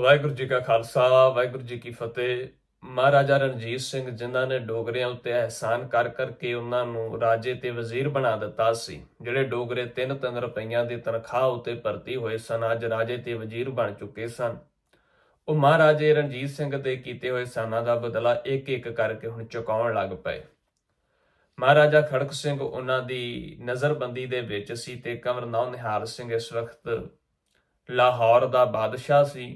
ਵਾਹਿਗੁਰੂ ਜੀ ਕਾ ਖਾਲਸਾ ਵਾਹਿਗੁਰੂ ਜੀ ਕੀ ਫਤਿਹ ਮਹਾਰਾਜਾ ਰਣਜੀਤ ਸਿੰਘ ਜਿਨ੍ਹਾਂ ਨੇ ਡੋਗਰਿਆਂ ਉੱਤੇ ਅਹਿਸਾਨ ਕਰ ਕਰਕੇ ਉਹਨਾਂ ਨੂੰ ਰਾਜੇ ਤੇ ਵਜ਼ੀਰ ਬਣਾ ਦਿੱਤਾ ਸੀ ਜਿਹੜੇ ਡੋਗਰੇ 3-3 ਰੁਪਈਆਂ ਦੀ ਤਨਖਾਹ ਉੱਤੇ ਭਰਤੀ ਹੋਏ ਸਨ ਅੱਜ ਰਾਜੇ ਤੇ ਵਜ਼ੀਰ ਬਣ ਚੁੱਕੇ ਸਨ ਉਹ ਮਹਾਰਾਜੇ ਰਣਜੀਤ ਸਿੰਘ ਦੇ ਕੀਤੇ ਹੋਏ ਸਾਨਾਂ ਦਾ ਬਦਲਾ ਇੱਕ ਇੱਕ ਕਰਕੇ ਹੁਣ ਚੁਕਾਉਣ ਲੱਗ ਪਏ ਮਹਾਰਾਜਾ ਖੜਕ ਸਿੰਘ ਉਹਨਾਂ ਦੀ ਨਜ਼ਰਬੰਦੀ ਦੇ ਵਿੱਚ ਸੀ ਤੇ ਕਮਰ ਨੌ ਨਿਹਾਲ ਸਿੰਘ ਇਸ ਵਕਤ ਲਾਹੌਰ ਦਾ ਬਾਦਸ਼ਾਹ ਸੀ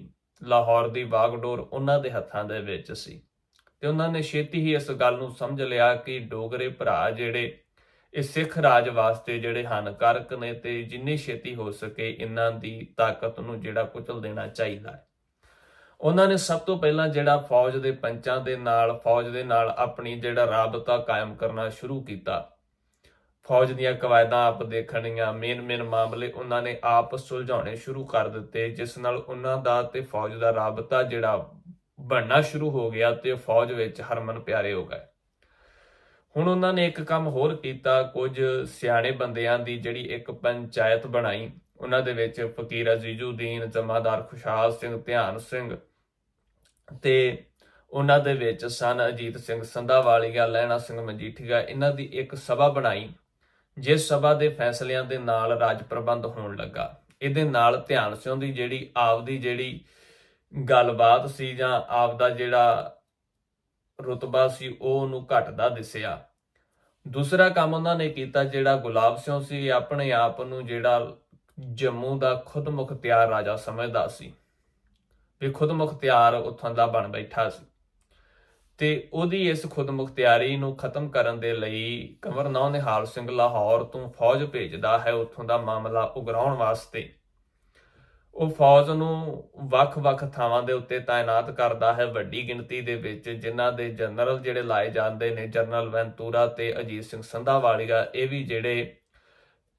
ਲਾਹੌਰ ਦੀ ਬਾਗਡੋਰ ਉਹਨਾਂ ਦੇ ਹੱਥਾਂ ਦੇ ਵਿੱਚ ਸੀ ਤੇ ਉਹਨਾਂ ਨੇ ਛੇਤੀ ਹੀ ਇਸ ਗੱਲ ਨੂੰ ਸਮਝ ਲਿਆ ਕਿ ਡੋਗਰੇ ਭਰਾ ਜਿਹੜੇ ਇਹ ਸਿੱਖ ਰਾਜ ਵਾਸਤੇ ਜਿਹੜੇ ਹਨ ਕਰਕ ਨੇ ਤੇ ਜਿੰਨੀ ਛੇਤੀ ਹੋ ਸਕੇ ਇਹਨਾਂ ਦੀ ਤਾਕਤ ਨੂੰ ਜਿਹੜਾ ਕੁਚਲ ਦੇਣਾ ਚਾਹੀਦਾ ਹੈ ਉਹਨਾਂ ਨੇ ਸਭ ਤੋਂ ਪਹਿਲਾਂ ਜਿਹੜਾ ਫੌਜ ਦੇ ਪੰਚਾਂ ਦੇ ਨਾਲ ਫੌਜ ਦੇ ਨਾਲ ਆਪਣੀ ਜਿਹੜਾ ਰਾਬਤਾ ਕਾਇਮ ਕਰਨਾ ਸ਼ੁਰੂ ਕੀਤਾ ਫੌਜ ਦੀਆਂ ਕਵਾਇਦਾਂ ਆਪ ਦੇਖਣੀਆਂ ਮੇਨ ਮੇਨ ਮਾਮਲੇ ਉਹਨਾਂ ਨੇ ਆਪ ਸੁਲਝਾਉਣੇ ਸ਼ੁਰੂ ਕਰ ਦਿੱਤੇ ਜਿਸ ਨਾਲ ਉਹਨਾਂ ਦਾ ਤੇ ਫੌਜ ਦਾ ਰਾਬਤਾ ਜਿਹੜਾ ਬਣਨਾ ਸ਼ੁਰੂ ਹੋ ਗਿਆ ਤੇ ਫੌਜ ਵਿੱਚ ਹਰਮਨ ਪਿਆਰੇ ਹੋ ਗਏ ਹੁਣ ਉਹਨਾਂ ਨੇ ਇੱਕ ਕੰਮ ਹੋਰ ਕੀਤਾ ਕੁਝ ਸਿਆਣੇ ਬੰਦਿਆਂ ਦੀ ਜਿਹੜੀ ਇੱਕ ਪੰਚਾਇਤ ਬਣਾਈ ਉਹਨਾਂ ਦੇ ਵਿੱਚ ਫਕੀਰ ਅਜ਼ੀਜ਼ੁਦੀਨ ਜਮਾਦਾਰ ਖੁਸ਼ਹਾਲ ਸਿੰਘ ਧਿਆਨ ਸਿੰਘ ਤੇ ਉਹਨਾਂ ਦੇ ਵਿੱਚ ਸਨ ਅਜੀਤ ਸਿੰਘ ਸੰਧਾਵਾਲੀਆ ਲੈਣਾ ਸਿੰਘ ਮਜੀਠੀਆ ਇਹਨਾਂ ਦੀ ਇੱਕ ਸਭਾ ਬਣਾਈ ਜਿਸ ਸਭਾ ਦੇ ਫੈਸਲਿਆਂ ਦੇ ਨਾਲ ਰਾਜ ਪ੍ਰਬੰਧ ਹੋਣ ਲੱਗਾ ਇਹਦੇ ਨਾਲ ਧਿਆਨ ਸਿਉਂ ਦੀ ਜਿਹੜੀ ਆਪਦੀ ਜਿਹੜੀ ਗੱਲਬਾਤ ਸੀ ਜਾਂ ਆਪਦਾ ਜਿਹੜਾ ਰਤਬਾ ਸੀ ਉਹ ਉਹਨੂੰ ਘਟਦਾ ਦਿਸਿਆ ਦੂਸਰਾ ਕੰਮ ਉਹਨਾਂ ਨੇ ਕੀਤਾ ਜਿਹੜਾ ਗੁਲਾਬ ਸਿੰਘ ਸੀ ਆਪਣੇ ਆਪ ਨੂੰ ਜਿਹੜਾ ਜੰਮੂ ਦਾ ਖੁਦਮੁਖਤਿਆਰ ਰਾਜਾ ਸਮਝਦਾ ਸੀ ਵੀ ਖੁਦਮੁਖਤਿਆਰ ਉੱਥੋਂ ਦਾ ਬਣ ਬੈਠਾ ਸੀ ਤੇ ਉਹਦੀ ਇਸ ਖੁਦਮੁਖਤਿਆਰੀ ਨੂੰ ਖਤਮ ਕਰਨ ਦੇ ਲਈ ਕਮਰ ਨੌ ਨਿਹਾਲ ਸਿੰਘ ਲਾਹੌਰ ਤੋਂ ਫੌਜ ਭੇਜਦਾ ਹੈ ਉੱਥੋਂ ਦਾ ਮਾਮਲਾ ਉਗਰਾਉਣ ਵਾਸਤੇ ਉਹ ਫੌਜ ਨੂੰ ਵੱਖ-ਵੱਖ ਥਾਵਾਂ ਦੇ ਉੱਤੇ ਤਾਇਨਾਤ ਕਰਦਾ ਹੈ ਵੱਡੀ ਗਿਣਤੀ ਦੇ ਵਿੱਚ ਜਿਨ੍ਹਾਂ ਦੇ ਜਨਰਲ ਜਿਹੜੇ ਲਾਏ ਜਾਂਦੇ ਨੇ ਜਨਰਲ ਵੈਂਤੂਰਾ ਤੇ ਅਜੀਤ ਸਿੰਘ ਸੰਧਾਵਾਲੀਆ ਇਹ ਵੀ ਜਿਹੜੇ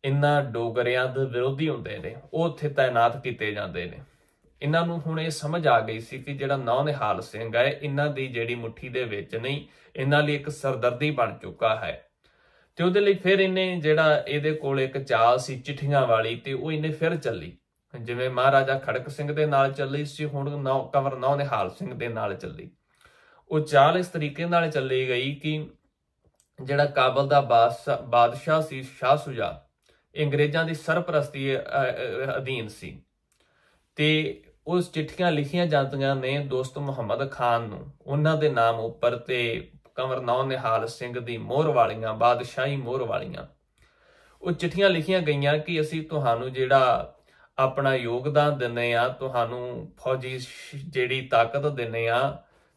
ਇਨ੍ਹਾਂ ਡੋਗਰਿਆਂ ਦੇ ਵਿਰੋਧੀ ਹੁੰਦੇ ਨੇ ਉਹ ਉੱਥੇ ਤਾਇਨਾਤ ਕੀਤੇ ਜਾਂਦੇ ਨੇ ਇਹਨਾਂ ਨੂੰ ਹੁਣ ਇਹ ਸਮਝ ਆ ਗਈ ਸੀ ਕਿ ਜਿਹੜਾ ਨੌ ਨਿਹਾਲ ਸਿੰਘ ਹੈ ਇਹਨਾਂ ਦੀ ਜਿਹੜੀ ਮੁਠੀ ਦੇ ਵਿੱਚ ਨਹੀਂ ਇਹਨਾਂ ਲਈ ਇੱਕ ਸਰਦਰਦੀ ਬਣ ਚੁੱਕਾ ਹੈ ਤੇ ਉਹਦੇ ਲਈ ਫਿਰ ਇਹਨੇ ਜਿਹੜਾ ਇਹਦੇ ਕੋਲ ਇੱਕ ਚਾਲ ਸੀ ਚਿੱਠੀਆਂ ਵਾਲੀ ਤੇ ਉਹ ਇਹਨੇ ਫਿਰ ਚੱਲੀ ਜਿਵੇਂ ਮਹਾਰਾਜਾ ਖੜਕ ਸਿੰਘ ਦੇ ਨਾਲ ਚੱਲੀ ਸੀ ਹੁਣ ਨੌ ਕਵਰ ਨੌ ਨਿਹਾਲ ਸਿੰਘ ਦੇ ਨਾਲ ਚੱਲੀ ਉਹ ਚਾਲ ਇਸ ਤਰੀਕੇ ਨਾਲ ਚੱਲੀ ਗਈ ਕਿ ਜਿਹੜਾ ਕਾਬਲ ਦਾ ਬਾਦਸ਼ਾਹ ਸੀ ਸ਼ਾਹ ਸੁਜਾ ਅੰਗਰੇਜ਼ਾਂ ਦੀ ਸਰਪ੍ਰਸਤੀ ਅਧੀਨ ਸੀ ਤੇ ਉਸ ਚਿੱਠੀਆਂ ਲਿਖੀਆਂ ਜਾਂਦੀਆਂ ਨੇ ਦੋਸਤ ਮੁਹੰਮਦ ਖਾਨ ਨੂੰ ਉਹਨਾਂ ਦੇ ਨਾਮ ਉੱਪਰ ਤੇ ਕਮਰ ਨੌ ਨਿਹਾਲ ਸਿੰਘ ਦੀ ਮੋਹਰ ਵਾਲੀਆਂ ਬਾਦਸ਼ਾਹੀ ਮੋਹਰ ਵਾਲੀਆਂ ਉਹ ਚਿੱਠੀਆਂ ਲਿਖੀਆਂ ਗਈਆਂ ਕਿ ਅਸੀਂ ਤੁਹਾਨੂੰ ਜਿਹੜਾ ਆਪਣਾ ਯੋਗਦਾਨ ਦਿੰਨੇ ਆ ਤੁਹਾਨੂੰ ਫੌਜੀ ਜਿਹੜੀ ਤਾਕਤ ਦਿੰਨੇ ਆ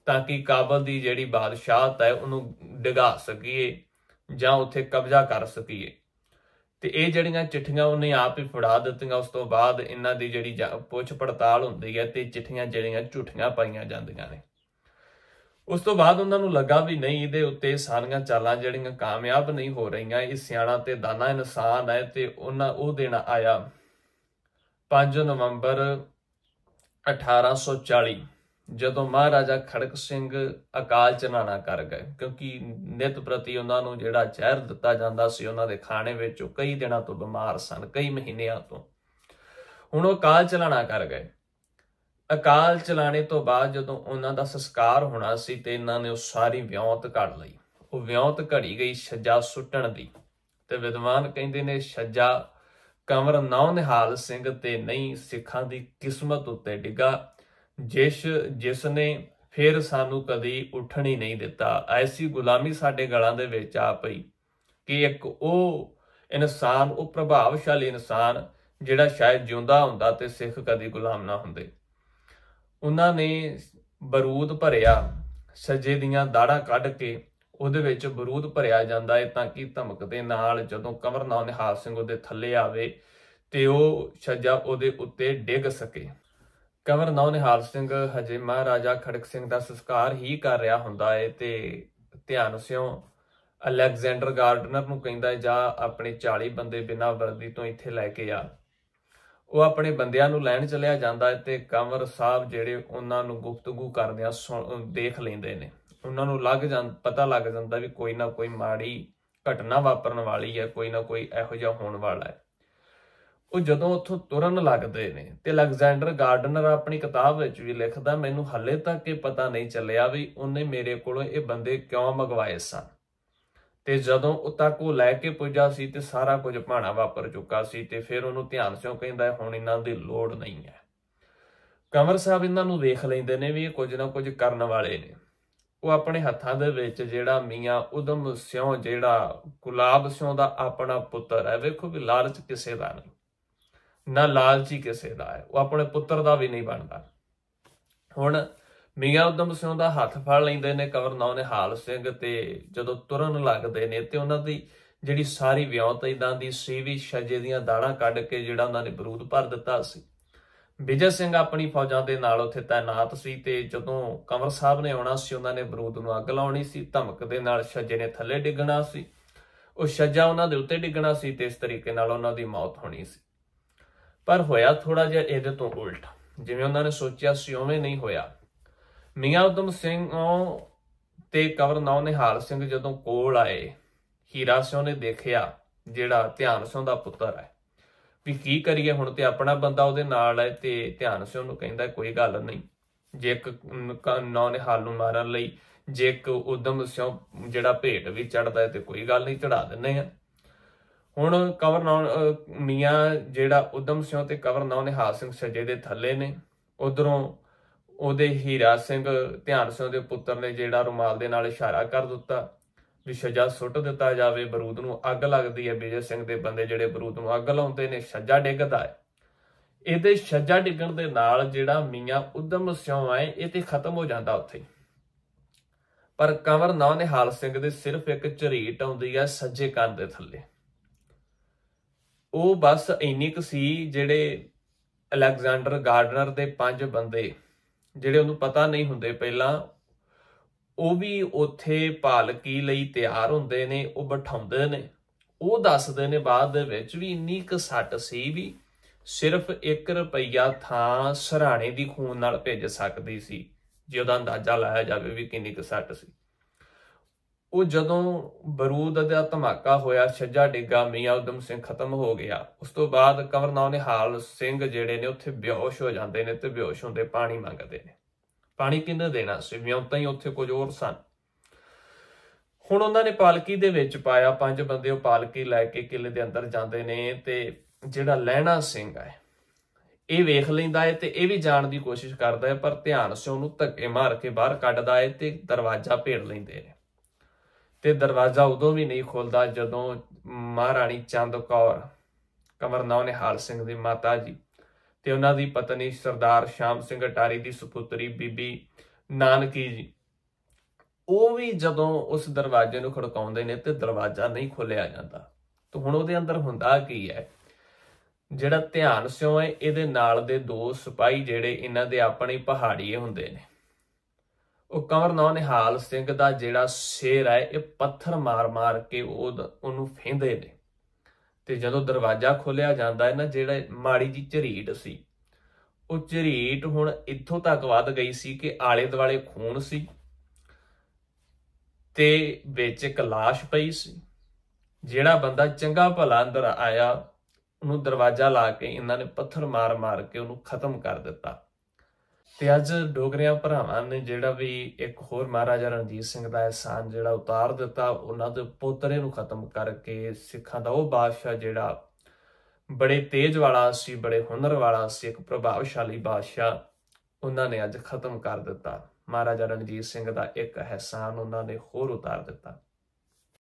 ਤਾਂ ਕਿ ਕਾਬਲ ਦੀ ਜਿਹੜੀ ਬਾਦਸ਼ਾਹਤ ਹੈ ਉਹਨੂੰ ਡਿਗਾ ਸਕੀਏ ਜਾਂ ਉੱਥੇ ਕਬਜ਼ਾ ਕਰ ਸਕੀਏ ਤੇ ਇਹ ਜਿਹੜੀਆਂ ਚਿੱਠੀਆਂ ਉਹਨੇ ਆਪ ਹੀ ਫੜਾ ਦਿੱਤੀਆਂ ਉਸ ਤੋਂ ਬਾਅਦ ਇਹਨਾਂ ਦੀ ਜਿਹੜੀ ਪੁੱਛ ਪੜਤਾਲ ਹੁੰਦੀ ਹੈ ਤੇ ਚਿੱਠੀਆਂ ਜਿਹੜੀਆਂ ਝੂਠੀਆਂ ਪਾਈਆਂ ਜਾਂਦੀਆਂ ਨੇ ਉਸ ਤੋਂ ਬਾਅਦ ਉਹਨਾਂ ਨੂੰ ਲੱਗਾ ਵੀ ਨਹੀਂ ਇਹਦੇ ਉੱਤੇ ਸਾਰੀਆਂ ਚਾਲਾਂ ਜਿਹੜੀਆਂ ਕਾਮਯਾਬ ਨਹੀਂ ਹੋ ਰਹੀਆਂ ਇਹ ਸਿਆਣਾ ਤੇ ਦਾਨਾ ਇਨਸਾਨ ਹੈ ਤੇ ਉਹਨਾਂ ਉਹ ਦਿਨ ਆਇਆ 5 ਨਵੰਬਰ 1840 ਜਦੋਂ ਮਹਾਰਾਜਾ ਖੜਕ ਸਿੰਘ ਅਕਾਲ ਚਨਾਣਾ ਕਰ ਗਏ ਕਿਉਂਕਿ ਨਿਤ ਪ੍ਰਤੀ ਉਹਨਾਂ ਨੂੰ ਜਿਹੜਾ ਜ਼ਹਿਰ ਦਿੱਤਾ ਜਾਂਦਾ ਸੀ ਉਹਨਾਂ ਦੇ ਖਾਣੇ ਵਿੱਚ ਉਹ ਕਈ ਦਿਨਾਂ ਤੋਂ ਬਿਮਾਰ ਸਨ ਕਈ ਮਹੀਨਿਆਂ ਤੋਂ ਹੁਣ ਉਹ ਅਕਾਲ ਚਲਾਣਾ ਕਰ ਗਏ ਅਕਾਲ ਚਲਾਣੇ ਤੋਂ ਬਾਅਦ ਜਦੋਂ ਉਹਨਾਂ ਦਾ ਸੰਸਕਾਰ ਹੋਣਾ ਸੀ ਤੇ ਇਹਨਾਂ ਨੇ ਉਹ ਸਾਰੀ ਵਿਉਂਤ ਕੱਢ ਲਈ ਉਹ ਵਿਉਂਤ ਘੜੀ ਗਈ ਸੱਜਾ ਸੁੱਟਣ ਦੀ ਤੇ ਵਿਦਵਾਨ ਕਹਿੰਦੇ ਨੇ ਸੱਜਾ ਕਮਰ ਨੌ ਨਿਹਾਲ ਸਿੰਘ ਤੇ ਨਹੀਂ ਸਿੱਖਾਂ ਦੀ ਕਿਸਮਤ ਉੱਤੇ ਡਿੱਗਾ ਜਿਸ ਜਿਸ ਨੇ ਫਿਰ ਸਾਨੂੰ ਕਦੀ ਉੱਠਣ ਹੀ ਨਹੀਂ ਦਿੱਤਾ ਐਸੀ ਗੁਲਾਮੀ ਸਾਡੇ ਗਲਾਂ ਦੇ ਵਿੱਚ ਆ ਪਈ ਕਿ ਇੱਕ ਉਹ ਇਨਸਾਨ ਉਹ ਪ੍ਰਭਾਵਸ਼ਾਲੀ ਇਨਸਾਨ ਜਿਹੜਾ ਸ਼ਾਇਦ ਜਿਉਂਦਾ ਹੁੰਦਾ ਤੇ ਸਿੱਖ ਕਦੀ ਗੁਲਾਮ ਨਾ ਹੁੰਦੇ ਉਹਨਾਂ ਨੇ ਬਰੂਦ ਭਰਿਆ ਸੱਜੇ ਦੀਆਂ ਦਾੜਾਂ ਕੱਢ ਕੇ ਉਹਦੇ ਵਿੱਚ ਬਰੂਦ ਭਰਿਆ ਜਾਂਦਾ ਹੈ ਤਾਂ ਕਿ ਧਮਕ ਦੇ ਨਾਲ ਜਦੋਂ ਕਮਰ ਨਾ ਨਿਹਾਲ ਸਿੰਘ ਉਹਦੇ ਥੱਲੇ ਆਵੇ ਤੇ ਉਹ ਸੱਜਾ ਉਹਦੇ ਉੱਤੇ ਡਿੱਗ ਸਕੇ ਕੰਵਰ ਨੌ ਨਿਹਾਲ ਸਿੰਘ ਹਜੇ ਮਹਾਰਾਜਾ ਖੜਕ ਸਿੰਘ ਦਾ ਸੰਸਕਾਰ ਹੀ ਕਰ ਰਿਹਾ ਹੁੰਦਾ ਏ ਤੇ ਧਿਆਨ ਸਿਓ ਅਲੈਗਜ਼ੈਂਡਰ ਗਾਰਡਨਰ ਨੂੰ ਕਹਿੰਦਾ ਜਾ ਆਪਣੇ 40 ਬੰਦੇ ਬਿਨਾਂ ਵਰਦੀ ਤੋਂ ਇੱਥੇ ਲੈ ਕੇ ਆ ਉਹ ਆਪਣੇ ਬੰਦਿਆਂ ਨੂੰ ਲੈਣ ਚਲਿਆ ਜਾਂਦਾ ਤੇ ਕਮਰ ਸਾਹਿਬ ਜਿਹੜੇ ਉਹਨਾਂ ਨੂੰ ਗੁਫ਼ਤਗੂ ਕਰਦਿਆਂ ਦੇਖ ਲੈਂਦੇ ਨੇ ਉਹਨਾਂ ਨੂੰ ਲੱਗ ਜਾਂ ਪਤਾ ਲੱਗ ਜਾਂਦਾ ਵੀ ਕੋਈ ਨਾ ਕੋਈ ਮਾੜੀ ਘਟਨਾ ਵਾਪਰਨ ਵਾਲੀ ਹੈ ਕੋਈ ਨਾ ਕੋਈ ਇਹੋ ਜਿਹਾ ਹੋਣ ਵਾਲਾ ਹੈ ਉਹ ਜਦੋਂ ਉੱਥੋਂ ਤੁਰਨ ਲੱਗਦੇ ਨੇ ਤੇ ਅਲੈਗਜ਼ੈਂਡਰ ਗਾਰਡਨਰ ਆਪਣੀ ਕਿਤਾਬ ਵਿੱਚ ਵੀ ਲਿਖਦਾ ਮੈਨੂੰ ਹੱਲੇ ਤੱਕ ਇਹ ਪਤਾ ਨਹੀਂ ਚੱਲਿਆ ਵੀ ਉਹਨੇ ਮੇਰੇ ਕੋਲੋਂ ਇਹ ਬੰਦੇ ਕਿਉਂ ਮੰਗਵਾਏ ਸਨ ਤੇ ਜਦੋਂ ਉਹ ਤੱਕ ਉਹ ਲੈ ਕੇ ਪੁੱਜਾ ਸੀ ਤੇ ਸਾਰਾ ਕੁਝ ਭਾਣਾ ਵਾਪਰ ਚੁੱਕਾ ਸੀ ਤੇ ਫਿਰ ਉਹਨੂੰ ਧਿਆਨ ਸਿਓ ਕਹਿੰਦਾ ਹੁਣ ਇਹਨਾਂ ਦੀ ਲੋੜ ਨਹੀਂ ਹੈ ਕਮਰ ਸਾਹਿਬ ਇਹਨਾਂ ਨੂੰ ਵੇਖ ਲੈਂਦੇ ਨੇ ਵੀ ਇਹ ਕੁਝ ਨਾ ਕੁਝ ਕਰਨ ਵਾਲੇ ਨੇ ਉਹ ਆਪਣੇ ਹੱਥਾਂ ਦੇ ਵਿੱਚ ਜਿਹੜਾ ਮੀਆਂ ਉਦਮ ਸਿਓ ਜਿਹੜਾ ਗੁਲਾਬ ਸਿਓ ਦਾ ਆਪਣਾ ਪੁੱਤਰ ਹੈ ਵੇਖੋ ਵੀ ਲਾਲਚ ਕਿਸੇ ਦਾ ਨਹੀਂ ਨਾ ਲਾਲਚੀ ਕਿਸੇ ਦਾ ਹੈ ਉਹ ਆਪਣੇ ਪੁੱਤਰ ਦਾ ਵੀ ਨਹੀਂ ਬਣਦਾ ਹੁਣ ਮੀਆਂ ਉਦਮ ਸਿੰਘ ਦਾ ਹੱਥ ਫੜ ਲੈਂਦੇ ਨੇ ਕਵਰ ਨਾਉ ਨੇ ਹਾਲ ਸਿੰਘ ਤੇ ਜਦੋਂ ਤੁਰਨ ਲੱਗਦੇ ਨੇ ਤੇ ਉਹਨਾਂ ਦੀ ਜਿਹੜੀ ਸਾਰੀ ਵਿਉਂਤ ਇਦਾਂ ਦੀ ਸੀ ਵੀ ਸ਼ਜੇ ਦੀਆਂ ਦਾੜਾਂ ਕੱਢ ਕੇ ਜਿਹੜਾ ਉਹਨਾਂ ਨੇ ਬਰੂਦ ਭਰ ਦਿੱਤਾ ਸੀ ਵਿਜੇ ਸਿੰਘ ਆਪਣੀ ਫੌਜਾਂ ਦੇ ਨਾਲ ਉੱਥੇ ਤਾਇਨਾਤ ਸੀ ਤੇ ਜਦੋਂ ਕਮਰ ਸਾਹਿਬ ਨੇ ਆਉਣਾ ਸੀ ਉਹਨਾਂ ਨੇ ਬਰੂਦ ਨੂੰ ਅੱਗ ਲਾਉਣੀ ਸੀ ਧਮਕ ਦੇ ਨਾਲ ਸ਼ਜੇ ਨੇ ਥੱਲੇ ਡਿੱਗਣਾ ਸੀ ਉਹ ਸ਼ਜਾ ਉਹਨਾਂ ਦੇ ਉੱਤੇ ਡਿੱਗਣਾ ਸੀ ਤੇ ਇਸ ਤਰੀਕੇ ਨਾਲ ਉਹਨਾਂ ਦੀ ਮੌਤ ਹੋਣੀ ਸੀ ਪਰ ਹੋਇਆ ਥੋੜਾ ਜਿਹਾ ਇਹਦੇ ਤੋਂ ਉਲਟ ਜਿਵੇਂ ਉਹਨਾਂ ਨੇ ਸੋਚਿਆ ਸੀ ਉਵੇਂ ਨਹੀਂ ਹੋਇਆ ਮੀਆਂ ਉਦਮ ਸਿੰਘ ਤੇ ਕਵਰ ਨੇ ਨਿਹਾਲ ਸਿੰਘ ਜਦੋਂ ਕੋਲ ਆਏ ਹੀਰਾ ਸਿੰਘ ਨੇ ਦੇਖਿਆ ਜਿਹੜਾ ਧਿਆਨ ਸਿੰਘ ਦਾ ਪੁੱਤਰ ਹੈ ਵੀ ਕੀ ਕਰੀਏ ਹੁਣ ਤੇ ਆਪਣਾ ਬੰਦਾ ਉਹਦੇ ਨਾਲ ਹੈ ਤੇ ਧਿਆਨ ਸਿੰਘ ਨੂੰ ਕਹਿੰਦਾ ਕੋਈ ਗੱਲ ਨਹੀਂ ਜੇ ਇੱਕ ਨੌ ਨਿਹਾਲ ਨੂੰ ਮਾਰਨ ਲਈ ਜੇ ਇੱਕ ਉਦਮ ਸਿੰਘ ਜਿਹੜਾ ਭੇਟ ਵੀ ਚੜਦਾ ਹੈ ਤੇ ਕੋਈ ਗੱਲ ਨਹੀਂ ਚੜਾ ਦਿੰਨੇ ਆ ਹੁਣ ਕਵਰ ਨੌ ਮੀਆਂ ਜਿਹੜਾ ਉਦਮ ਸਿੰਘ ਤੇ ਕਵਰ ਨੌ ਨਿਹਾਲ ਸਿੰਘ ਸਜੇ ਦੇ ਥੱਲੇ ਨੇ ਉਧਰੋਂ ਉਹਦੇ ਹੀਰਾ ਸਿੰਘ ਧਿਆਨ ਸਿੰਘ ਦੇ ਪੁੱਤਰ ਨੇ ਜਿਹੜਾ ਰੁਮਾਲ ਦੇ ਨਾਲ ਇਸ਼ਾਰਾ ਕਰ ਦਿੱਤਾ ਵੀ ਸਜਾ ਸੁੱਟ ਦਿੱਤਾ ਜਾਵੇ ਬਰੂਦ ਨੂੰ ਅੱਗ ਲੱਗਦੀ ਹੈ ਵਿਜੇ ਸਿੰਘ ਦੇ ਬੰਦੇ ਜਿਹੜੇ ਬਰੂਦ ਨੂੰ ਅੱਗ ਲਾਉਂਦੇ ਨੇ ਸੱਜਾ ਡਿੱਗਦਾ ਹੈ ਇਹਦੇ ਸੱਜਾ ਡਿੱਗਣ ਦੇ ਨਾਲ ਜਿਹੜਾ ਮੀਆਂ ਉਦਮ ਸਿੰਘ ਆਏ ਇਹ ਤੇ ਖਤਮ ਹੋ ਜਾਂਦਾ ਉੱਥੇ ਪਰ ਕਵਰ ਨਾ ਨਿਹਾਲ ਸਿੰਘ ਦੇ ਸਿਰਫ ਇੱਕ ਝਰੀਟ ਆਉਂਦੀ ਹੈ ਸੱਜੇ ਕੰਨ ਦੇ ਥੱਲੇ ਉਹ ਬਸ ਇੰਨੀ ਕੁ ਸੀ ਜਿਹੜੇ ਅਲੈਗਜ਼ੈਂਡਰ ਗਾਰਡਨਰ ਦੇ ਪੰਜ ਬੰਦੇ ਜਿਹੜੇ ਉਹਨੂੰ ਪਤਾ ਨਹੀਂ ਹੁੰਦੇ ਪਹਿਲਾਂ ਉਹ ਵੀ ਉੱਥੇ ਪਾਲਕੀ ਲਈ ਤਿਆਰ ਹੁੰਦੇ ਨੇ ਉਹ ਬਿਠਾਉਂਦੇ ਨੇ ਉਹ ਦੱਸਦੇ ਨੇ ਬਾਅਦ ਦੇ ਵਿੱਚ ਵੀ ਇੰਨੀ ਕੁ ਸੱਟ ਸੀ ਵੀ ਸਿਰਫ 1 ਰੁਪਈਆ ਥਾਂ ਸਰਾਣੇ ਦੀ ਖੂਨ ਨਾਲ ਭੇਜ ਸਕਦੀ ਸੀ ਜੇ ਉਹਦਾ ਅੰਦਾਜ਼ਾ ਲਾਇਆ ਜਾਵੇ ਵੀ ਕਿੰਨੀ ਕੁ ਸੱਟ ਸੀ ਉਹ ਜਦੋਂ ਬਰੂਦ ਦਾ ਧਮਾਕਾ ਹੋਇਆ ਛੱਜਾ ਡਿੱਗਾ ਮੀਆਂ ਉਦਮ ਸਿੰਘ ਖਤਮ ਹੋ ਗਿਆ ਉਸ ਤੋਂ ਬਾਅਦ ਨੇ ਹਾਲ ਸਿੰਘ ਜਿਹੜੇ ਨੇ ਉੱਥੇ ਬਿਹੋਸ਼ ਹੋ ਜਾਂਦੇ ਨੇ ਤੇ ਬਿਹੋਸ਼ ਹੁੰਦੇ ਪਾਣੀ ਮੰਗਦੇ ਨੇ ਪਾਣੀ ਕਿੰਨੇ ਦੇਣਾ ਸੀ ਤਾਂ ਹੀ ਉੱਥੇ ਕੁਝ ਹੋਰ ਸਨ ਹੁਣ ਉਹਨਾਂ ਨੇ ਪਾਲਕੀ ਦੇ ਵਿੱਚ ਪਾਇਆ ਪੰਜ ਬੰਦੇ ਉਹ ਪਾਲਕੀ ਲੈ ਕੇ ਕਿਲੇ ਦੇ ਅੰਦਰ ਜਾਂਦੇ ਨੇ ਤੇ ਜਿਹੜਾ ਲੈਣਾ ਸਿੰਘ ਹੈ ਇਹ ਵੇਖ ਲੈਂਦਾ ਹੈ ਤੇ ਇਹ ਵੀ ਜਾਣ ਦੀ ਕੋਸ਼ਿਸ਼ ਕਰਦਾ ਹੈ ਪਰ ਧਿਆਨ ਸੇ ਉਹਨੂੰ ਧੱਕੇ ਮਾਰ ਕੇ ਬਾਹਰ ਕੱਢਦਾ ਹੈ ਤੇ ਦਰਵਾਜ਼ਾ ਭੇੜ ਲੈਂਦੇ ਨੇ ਤੇ ਦਰਵਾਜ਼ਾ ਉਦੋਂ ਵੀ ਨਹੀਂ ਖੁੱਲਦਾ ਜਦੋਂ ਮਹਾਰਾਣੀ ਚੰਦ ਕੌਰ ਕਮਰ ਨੌ ਹਾਲ ਸਿੰਘ ਦੀ ਮਾਤਾ ਜੀ ਤੇ ਉਹਨਾਂ ਦੀ ਪਤਨੀ ਸਰਦਾਰ ਸ਼ਾਮ ਸਿੰਘ ਅਟਾਰੀ ਦੀ ਸੁਪੁੱਤਰੀ ਬੀਬੀ ਨਾਨਕੀ ਜੀ ਉਹ ਵੀ ਜਦੋਂ ਉਸ ਦਰਵਾਜ਼ੇ ਨੂੰ ਖੜਕਾਉਂਦੇ ਨੇ ਤੇ ਦਰਵਾਜ਼ਾ ਨਹੀਂ ਖੁੱਲਿਆ ਜਾਂਦਾ ਤਾਂ ਹੁਣ ਉਹਦੇ ਅੰਦਰ ਹੁੰਦਾ ਕੀ ਹੈ ਜਿਹੜਾ ਧਿਆਨ ਸਿਉ ਹੈ ਇਹਦੇ ਨਾਲ ਦੇ ਦੋ ਸਿਪਾਹੀ ਜਿਹੜੇ ਇਹਨਾਂ ਦੇ ਆਪਣੇ ਪਹਾੜੀਏ ਹੁੰਦੇ ਨੇ ਉਹ ਕੰਵਰ ਨੌ ਨਿਹਾਲ ਸਿੰਘ ਦਾ ਜਿਹੜਾ ਸ਼ੇਰ ਹੈ ਇਹ ਪੱਥਰ ਮਾਰ-ਮਾਰ ਕੇ ਉਹ ਉਹਨੂੰ ਫੇਂਦੇ ਨੇ ਤੇ ਜਦੋਂ ਦਰਵਾਜ਼ਾ ਖੋਲਿਆ ਜਾਂਦਾ ਹੈ ਨਾ ਜਿਹੜਾ ਮਾੜੀ ਜੀ ਝਰੀਟ ਸੀ ਉਹ ਝਰੀਟ ਹੁਣ ਇੱਥੋਂ ਤੱਕ ਵੱਧ ਗਈ ਸੀ ਕਿ ਆਲੇ ਦੁਆਲੇ ਖੂਨ ਸੀ ਤੇ ਵਿੱਚ ਇੱਕ লাশ ਪਈ ਸੀ ਜਿਹੜਾ ਬੰਦਾ ਚੰਗਾ ਭਲਾ ਅੰਦਰ ਆਇਆ ਉਹਨੂੰ ਦਰਵਾਜ਼ਾ ਲਾ ਕੇ ਇਹਨਾਂ ਨੇ ਪੱਥਰ ਮਾਰ-ਮਾਰ ਕੇ ਉਹਨੂੰ ਖਤਮ ਕਰ ਦਿੱਤਾ ਤੇ ਅੱਜ ਡੋਗਰਿਆਂ ਭਰਾਵਾਂ ਨੇ ਜਿਹੜਾ ਵੀ ਇੱਕ ਹੋਰ ਮਹਾਰਾਜਾ ਰਣਜੀਤ ਸਿੰਘ ਦਾ ਇਹਸਾਨ ਜਿਹੜਾ ਉਤਾਰ ਦਿੱਤਾ ਉਹਨਾਂ ਦੇ ਪੋਤਰੇ ਨੂੰ ਖਤਮ ਕਰਕੇ ਸਿੱਖਾਂ ਦਾ ਉਹ ਬਾਦਸ਼ਾਹ ਜਿਹੜਾ ਬੜੇ ਤੇਜ ਵਾਲਾ ਸੀ ਬੜੇ ਹੁਨਰ ਵਾਲਾ ਸੀ ਇੱਕ ਪ੍ਰਭਾਵਸ਼ਾਲੀ ਬਾਦਸ਼ਾਹ ਉਹਨਾਂ ਨੇ ਅੱਜ ਖਤਮ ਕਰ ਦਿੱਤਾ ਮਹਾਰਾਜਾ ਰਣਜੀਤ ਸਿੰਘ ਦਾ ਇੱਕ ਇਹਸਾਨ ਉਹਨਾਂ ਨੇ ਹੋਰ ਉਤਾਰ ਦਿੱਤਾ